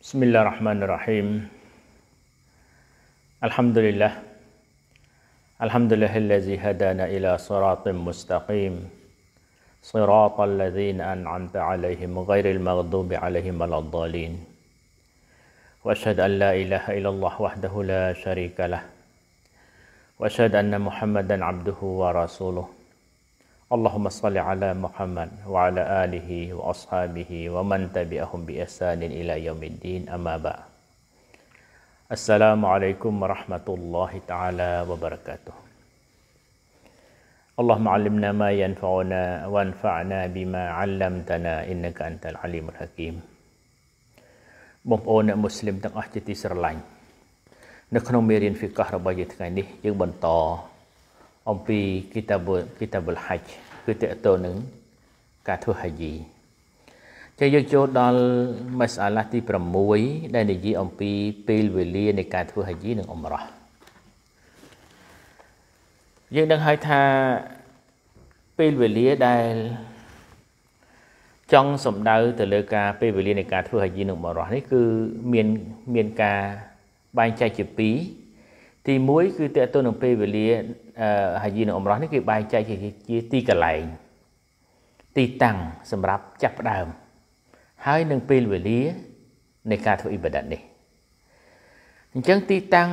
Bismillahirrahmanirrahim. Alhamdulillah. Alhamdulillahillazi hadana ila siratim mustaqim. Siratal ladzina an'amta 'alaihim ghairil maghdubi 'alaihim waladdallin. Wa asyhadu an la ilaha illallah wahdahu la syarikalah. Wa asyhadu anna Muhammadan 'abduhu wa rasuluhu. اللهم صل على محمد وعلى آله وأصحابه ومن تبعهم بإحسان إلى يوم الدين أما بعد السلام عليكم ورحمة الله تعالى وبركاته اللهم علمنا ما ينفعنا وانفعنا بما علمتنا إنك أنت العليم الحكيم បងប្អូនអ្នកមូស្លីមទាំងអស់ជាទីស្រឡាញ់នៅក្នុងមេរៀន fiqh របស់យើងថ្ងៃនេះយើងបន្តអំពី Kitabul Kitabul Hajj គឺតកតនឹងការធ្វើហាជីចេះយើងចូលដល់ Mas'alah ទី6ដែលនិយាយអំពី ពេលវេលានៃការធ្វើហាជីនិងអមរ៉ាស់យើងនឹងហៅថាពេលវេលាដែលចង់សំដៅទៅលើការពេលវេលានៃការធ្វើហាជីនឹងបរោះនេះគឺមានមានការបែងចែកជាពីរទី1គឺតកតទៅនឹងពេលវេលាហាជីនិងអមរ៉ោះនេះគេបែងចែកជាទីកន្លែងទីតាំងសម្រាប់ចាប់ផ្ដើម ហើយនឹងពេលវេលានៃការធ្វើអ៊ីបាដាតនេះអញ្ចឹងទីតាំង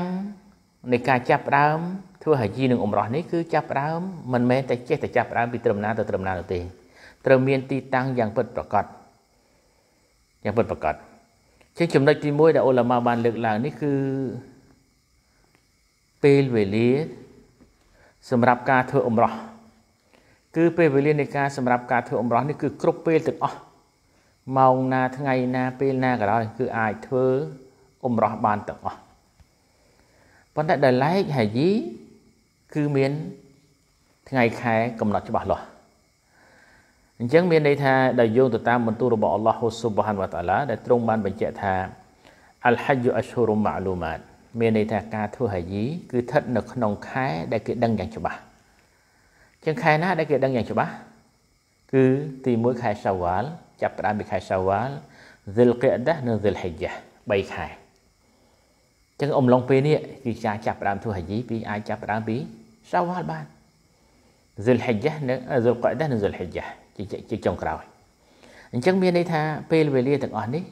នៃការចាប់ផ្ដើមធ្វើហាជីនិងអមរ៉ោះនេះគឺចាប់ផ្ដើមមិនមែនតែចេះតែចាប់ផ្ដើមពីត្រឹមណាទៅត្រឹមណានោះទេត្រូវមានទីតាំងយ៉ាងពិតប្រាកដយ៉ាងពិតប្រាកដជាចំណុចទី1ដែលអូឡាម៉ាបាន លើកឡើងនេះគឺពេលវេលាសម្រាប់ការធ្វើអម្រោះគឺពេលវេលានៃការសម្រាប់ការធ្វើអម្រោះនេះគឺគ្រប់ពេលទាំងអស់ម៉ោងណាថ្ងៃណាពេលណាក៏ដោយគឺអាចធ្វើអម្រោះបានទាំងអស់ប៉ុន្តែដែលឡែកហាយីគឺមានថ្ងៃខែកំណត់ច្បាស់លាស់អញ្ចឹងមានន័យថាដែលយោងទៅតាមបន្ទូលរបស់អល់ឡោះស៊ុបហានវតាឡាដែលទ្រង់បានបញ្ជាក់ថាអលហជ្ជអស្ហុរុមម៉ាលូម៉ាត់មានន័យថាការធ្វើហយីគឺស្ថិតនៅក្នុងខែដែលគេដឹងយ៉ាងច្បាស់ជាងខែណា ដែលគេដឹងយ៉ាង ច្បាស់គឺទី1ខែសាវ៉ាលចាប់ផ្ដើមពីខែសាវ៉ាល Dhul Qa'dah និង Dhul Hijjah 3ខែចឹងអំឡុងពេលនេះគឺចាចាប់ផ្ដើមធ្វើហយីពីអាចចាប់ផ្ដើមពីសាវ៉ាលបាន Dhul Hijjah និង Dhul Qa'dah និង Dhul Hijjah ជាចុងក្រោយអញ្ចឹង មានន័យថាពេលវេលាទាំងអស់នេះ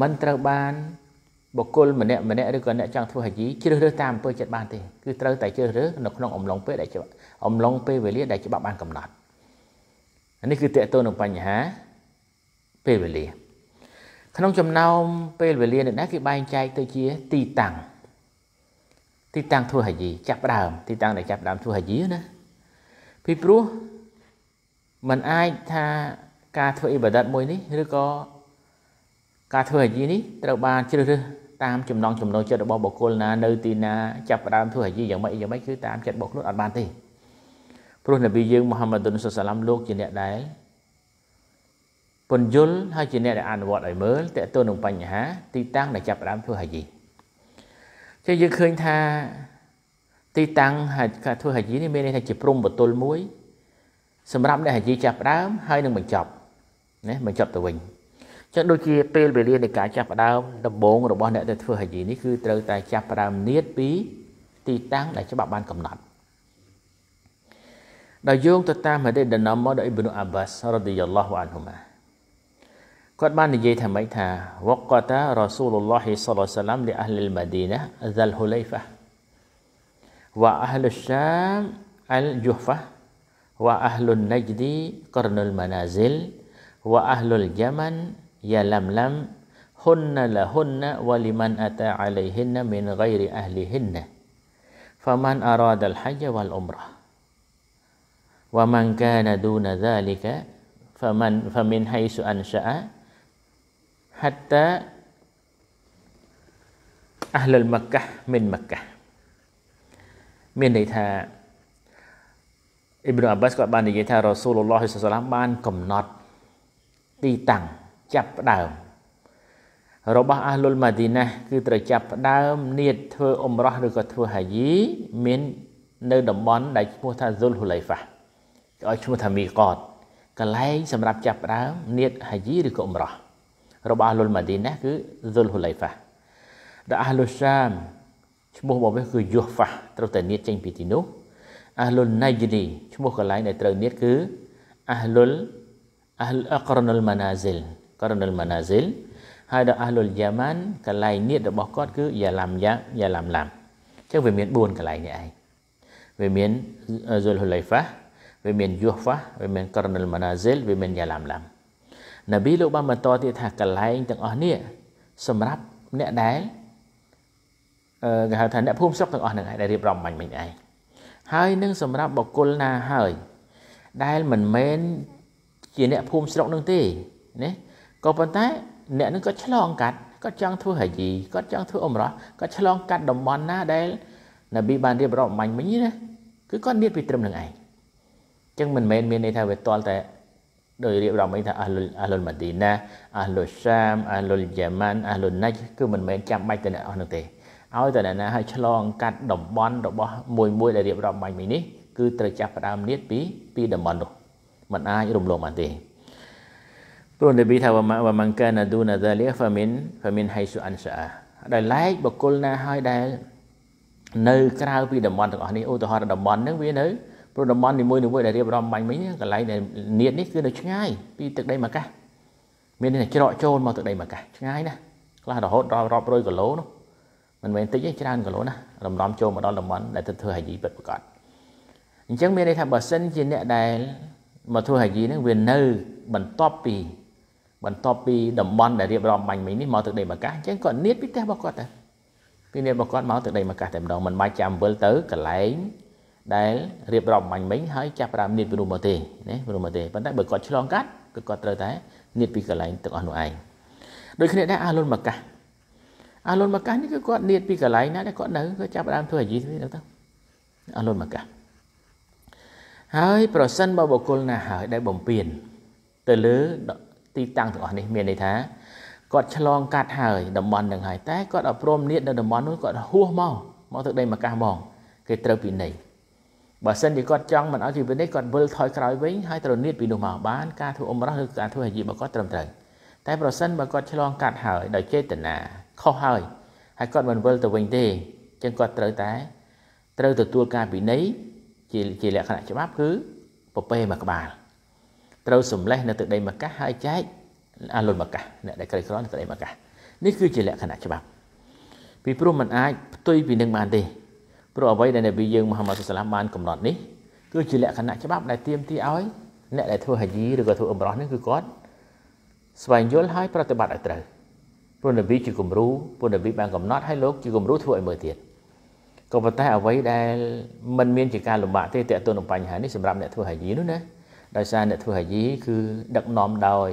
มันត្រូវបានបុគ្គលម្នាក់ម្នាក់ឬក៏អ្នកចង់ធ្វើហាជីជ្រើសរើសតាមអំពើចិត្តបានទេគឺត្រូវតែជ្រើសរើសនៅក្នុងអំឡុងពេលដែលច្បាប់អំឡុងពេលវេលាដែលច្បាប់បានកំណត់នេះគឺតកតទៅនឹងបញ្ហាពេលវេលា ក្នុងចំណោមពេលវេលានេះដែរគេបែងចែកទៅជាទីតាំងទីតាំងធ្វើហាជីចាប់ដើមទីតាំងដែលចាប់ដើមធ្វើហាជីណាពីព្រោះมันអាចថាការធ្វើអ៊ីបាដាតមួយនេះឬក៏ការធ្វើហាជីនេះត្រូវបានជ្រើសរើសតាមចំណងចំណូលចិត្តរបស់បុគ្គលណានៅទីណាចាប់ផ្ដើមធ្វើអាជីយ៉ាងម៉េចយ៉ាងម៉េចគឺតាមចិត្តរបស់ខ្លួនអត់បានទេព្រោះនប៊ីយើងមូហាម៉ាឌុនសុសឡាមលោកជាអ្នកដែរពន្យល់ហើយជាអ្នកដែលអនុវត្តឲ្យមើលតើតើនឹងបញ្ហា ទីតាំងដែលចាប់ផ្ដើមធ្វើហាជីចេះយើងឃើញថាទីតាំងហើយការធ្វើហាជីនេះមានន័យថាជាព្រំបតុលមួយ សម្រាប់អ្នកហាជីចាប់ផ្ដើម ហើយនឹងបញ្ចប់ណាបញ្ចប់ទៅវិញចឹងដូចជាពេលវេលានៃការចាប់ផ្ដើមដំបូងរបស់អ្នកដែលធ្វើហយីនេះគឺត្រូវតែចាប់ផ្ដើមនៀតពី ទីតាំងដែលច្បាប់បានកំណត់ដោយយោងទៅតាមហាឌីសដែលនាំមកដោយអ៊ីប្នុអាបាសរ៉ាឌីយ៉ាឡោះអានហ៊ូម៉ាគាត់បាននិយាយថាម៉េចថាវកតារ៉ាស៊ូលឡោះសល្លាឡាំលីអាហ្លីលម៉ាឌីណាហ្សាល់ហ៊ូលៃហ្វាវ៉ាអាហ្លុស្សាមអលជូហ្វាវ៉ាអាហ្លុនណជ្ឌីករណុលម៉ាណាហ្សិលវ៉ាអាហ្លុលយ៉ាម៉ាន់ يا لم لم هن لهن ولمن أتى عليهن من غير أهلهن فمن أراد الحج والعمرة ومن كان دون ذلك فمن فمن حيث أنشأ حتى أهل المكة من مكة មានន័យថាអ៊ីប្នូអាបាសគាត់បាននិយាយថារ៉ាស៊ូលឡោះសឡាមបានកំណត់ទីតាំងចាប់ផ្ដើមរបស់អាហ្លុលម៉ាឌីណាគឺត្រូវចាប់ផ្ដើមនៀតធ្វើអ៊ុំរ៉ោះឬក៏ធ្វើហាយីមាន នៅតំបន់ ដែលឈ្មោះថាស៊ុលហ៊ូឡៃហ្វាឲ្យឈ្មោះថាមីកតកន្លែងសម្រាប់ចាប់ផ្ដើមនៀតហាយីឬក៏អ៊ុំរ៉ោះរបស់អាហ្លុលម៉ាឌីណាគឺស៊ុលហ៊ូឡៃហ្វាដល់អាហ្លុសាមឈ្មោះរបស់វាគឺយូហ្វាត្រូវតែនៀតចេញពីទីនោះអាហ្លុលណៃជីនីឈ្មោះកន្លែងដែលត្រូវនៀតគឺអាហ្លុលអាហ្លអក្រនុលម៉ាណាសិលករណុលម៉ាណាហ្សិលហើយដល់អាហ្លុលយ៉ាម៉ានកន្លែងនេះរបស់គាត់គឺយ៉ាឡាំយ៉ាយ៉ាឡាំឡាំអញ្ចឹងវាមាន4កន្លែងនេះឯងវាមានហ្សុលហ៊ូលៃហ្វាវាមានយូហ្វាវាមានករណុលម៉ាណាហ្សិលវាមានយ៉ាឡាំឡាំនប៊ីលោកបានបន្តទៀតថាកន្លែងទាំងអស់នេះសម្រាប់អ្នកដែលគេហៅថាអ្នកភូមិស្រុកទាំងអស់ហ្នឹងឯងដែលរៀបរាប់មាញ់មិញឯងហើយនឹងសម្រាប់បុគ្គលណាហើយដែលមិនមែនជាអ្នកភូមិស្រុកនឹងទេណាក៏ប៉ុន្តែ អ្នកនឹងក៏ឆ្លងកាត់គាត់ចង់ធ្វើហាជីគាត់ចង់ធ្វើអ៊ុំរ៉ោះគាត់ឆ្លងកាត់តំបន់ណាដែលនប៊ីបានរៀបរាប់អំបញ្ញមិញណាគឺគាត់នៀតពីត្រឹមនឹងឯងអញ្ចឹងមិនមែនមានន័យថាវាតល់តែដោយរៀបរាប់មិញថាអាលុលអាលុលម៉ាឌីណាអាលុលសាមអាលុលយ៉ាម៉ានអាលុលណាច់គឺមិនមែនចាំបាច់ទៅអ្នកអស់នោះទេឲ្យតែអ្នកណាឲ្យឆ្លងកាត់តំបន់របស់មួយមួយដែលរៀបរាប់អំបញ្ញមិញនេះគឺត្រូវចាប់ផ្ដើមនៀតពីពីតំបន់នោះមិនអាចរំលងបានទេព្រោះនប៊ីថាវម៉ាវម៉ាន់កាណាឌូណាហ្សាលីហ្វាមីនហ្វាមីនហៃស៊ូអានសាដែលឡែកបកុលណាហើយដែលនៅក្រៅពីតំបន់ទាំងអស់នេះឧទាហរណ៍តំបន់ហ្នឹងវានៅព្រោះតំបន់នីមួយៗដែលរៀបរាប់បាញ់មិញកន្លែងដែលនៀតនេះគឺនៅឆ្ងាយពីទឹកដីមកកាសមានតែច្រកចូលមកទឹកដីមកកាសឆ្ងាយណាស់ខ្លះរហូតដល់រាប់រយគីឡូនោះមិនមែនតិចទេច្រើនគីឡូណារំដំចូលមកដល់តំបន់ដែលទៅធ្វើហាជីពិតប្រកបអញ្ចឹងមានន័យថាបើសិនជាអ្នកដែលមកធ្វើហាជីហ្នឹងវានៅបន្ទាប់ពីបន្ទាប់ពីតំបន់ដែលរៀបរាប់បាញ់មិញនេះមកទឹកដីមកកាសអញ្ចឹងគាត់នៀតពីផ្ទះរបស់គាត់ទៅពីនៀតរបស់គាត់មកទឹកដីមកកាសតែម្ដងមិនបាច់ចាំវិលទៅកន្លែងដែលរៀបរាប់បាញ់មិញហើយចាប់ផ្ដើមនៀតពីនោះមកទេណាពីនោះមកទេប៉ុន្តែបើគាត់ឆ្លង កាត់គឺគាត់ត្រូវតែនៀតពីកន្លែងទឹកអស់នោះឯងដូចគ្នាដែរអាលុនមកកាសអាលុនមកកាសនេះគឺគាត់នៀតពីកន្លែងណាដែលគាត់នៅគាត់ចាប់ផ្ដើមធ្វើអាជីវនេះទៅអាលុនមកកាសហើយប្រសិនបើបុគ្គលណាហើយដែលបំពេញទៅលើទីតាំងទាំងអស់នេះមានន័យថាគាត់ឆ្លងកាត់ហើយតំបន់នឹងហើយតែគាត់អត់ព្រមនៀតនៅតំបន់នោះគាត់ហួសមកមកទឹកដីមកកាសមកគេត្រូវពីនៃបើសិនជាគាត់ចង់មិនឲ្យជីវិតនេះគាត់វិលថយក្រោយវិញហើយត្រូវនៀតពីនោះមកបានការធ្វើអ៊ុំរ៉ាឬការធ្វើហាជីរបស់គាត់ត្រឹមត្រូវតែប្រសិនបើគាត់ឆ្លងកាត់ហើយដោយចេតនាខុសហើយហើយគាត់មិនវិលទៅវិញទេចឹងគាត់ត្រូវតែត្រូវទទួលការពិន័យជាជាលក្ខណៈច្បាប់គឺពពែមួយក្បាលត្រូវសម្លេះនៅទឹកដីមកកាសហើយចែកអាលុនមកកាសអ្នកដែលក្រីក្រនៅទឹកដីមកកាសនេះគឺជាលក្ខណៈច្បាប់ ពីព្រោះมันអាចផ្ទុយពីនឹងបានទេព្រោះអ្វីដែលនប៊ីយើងមូហាម៉ាត់សុសឡាមបានកំណត់នេះគឺជាលក្ខណៈច្បាប់ដែលទាមទារឲ្យ អ្នកដែលធ្វើហាជីឬក៏ធ្វើអ៊ុំរ៉ោះនេះគឺគាត់ស្វែងយល់ហើយប្រតិបត្តិឲ្យត្រូវព្រោះនប៊ីជាគំរូព្រោះនប៊ីបានកំណត់ឲ្យលោកជាគំរូធ្វើឲ្យមើលទៀតក៏ប៉ុន្តែអ្វីដែលมันមានជាការលំបាកទេតើតើនឹងបញ្ហានេះសម្រាប់អ្នកធ្វើហាជីនោះណាដោយសារអ្នកធ្វើហាជីគឺដឹកនាំដោយ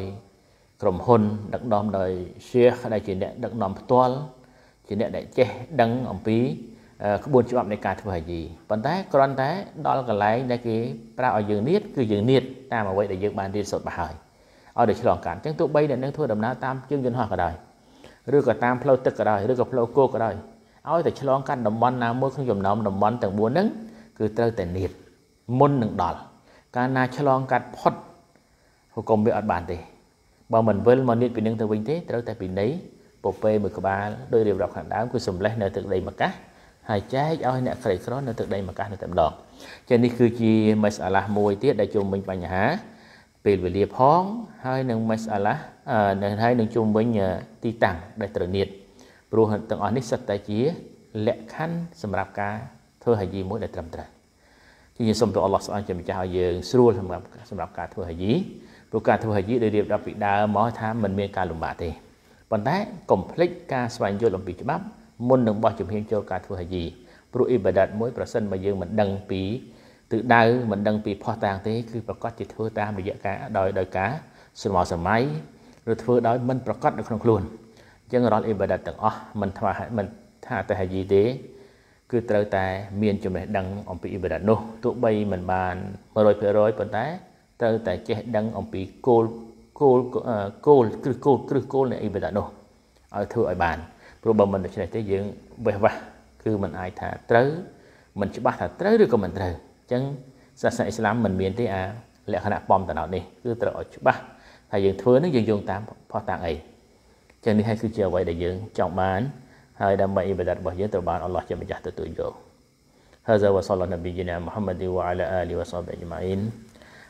ក្រុមហ៊ុនដឹកនាំដោយសៀខដែលជាអ្នកដឹកនាំផ្ទាល់ជាអ្នកដែលចេះ ដឹងអំពីក្បួនច្បាប់នៃការធ្វើហាជីប៉ុន្តែគ្រាន់តែ ដល់កន្លែងដែលគេប្រាប់ឲ្យយើងនៀតគឺយើងនៀតតាមអ្វីដែលយើងបានរៀនសូត្រមកហើយឲ្យតែឆ្លងកាត់អញ្ចឹងទោះបីអ្នកនឹងធ្វើដំណើរតាមជើងយន្តហោះក៏ដោយឬក៏តាមផ្លូវទឹកក៏ដោយឬក៏ផ្លូវគោកក៏ដោយឲ្យតែឆ្លងកាត់តំបន់ណាមួយក្នុងចំណោមតំបន់ទាំង4ហ្នឹងគឺត្រូវតែនៀតមុននឹងដល់កាលណាឆ្លងកាត់ផុតហុកុំវាអត់បានទេបើមិនវិលមកនេះពីនឹងទៅវិញទេ ត្រូវតែពីនៃពពែមួយក្បាលដោយរៀបរាប់ខាងដើមគឺសម្លេះនៅទឹកដីមកាសហើយចែកឲ្យអ្នកក្រីក្រនៅទឹកដីមកាសនៅតែម្ដងចឹងនេះគឺជាមេសអាឡាស់មួយទៀតដែលជុំវិញបញ្ហាពេលវេលាផង ហើយនឹងមេសអាឡាស់នៅហើយនឹងជុំវិញទីតាំងដែលត្រូវនៀតព្រោះទាំងអស់នេះសិតតែជា លក្ខខណ្ឌសម្រាប់ការធ្វើហាជីមួយដែលត្រឹមត្រូវជាសូមទៅអល់ឡោះស្អាតជាម្ចាស់ឲ្យយើងស្រួលសម្រាប់សម្រាប់ការធ្វើហាជីព្រោះការធ្វើហាជីដែលរៀបរាប់ពីដើមមកថាมันមានការលំបាកទេប៉ុន្តែកុំភ្លេចការស្វែងយល់អំពីច្បាប់មុននឹងបោះជំហានចូលការធ្វើហាជីព្រោះអ៊ីបាដាតមួយប្រសិនបើយើងមិនដឹងពីទិដៅមិនដឹងពីផុសតាងទេគឺប្រកាសជាធ្វើតាមរយៈការដោយដោយការស្រមោស្រមៃឬធ្វើដោយមិនប្រកាសនៅក្នុងខ្លួនអញ្ចឹងរាល់អ៊ីបាដាតទាំងអស់មិនថាមិនថាតែហាជីទេគឺត្រូវតែមានចំណេះដឹងអំពីវិរៈនោះទោះបីមិនបាន100%ប៉ុន្តែត្រូវតែចេះ ដឹងអំពីគោលគោលគោលគ្រឹះគោលគ្រឹះគោលនៃអ៊ីបដានោះឲ្យធ្វើឲ្យបានព្រោះបើមិនដូច្នេះទេយើងវេះវ៉ាស់គឺមិនអាចថាត្រូវមិនច្បាស់ថាត្រូវឬក៏មិនត្រូវអញ្ចឹងសាសនាអ៊ីស្លាមមិនមានទេអាលក្ខណៈបំតណោនេះគឺត្រូវឲ្យច្បាស់ថាយើងធ្វើនឹងយើងយងតាមផោះតាំងអីអញ្ចឹងនេះហើយគឺជាអ្វីដែលយើងចង់បាន Hai dan mai ibadat bahaya terbahan Allah yang menjah tertuju. Haza wa sallallahu nabi jina Muhammad wa ala alihi wa sahbihi ajma'in.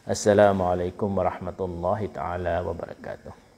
Assalamualaikum warahmatullahi ta'ala wabarakatuh.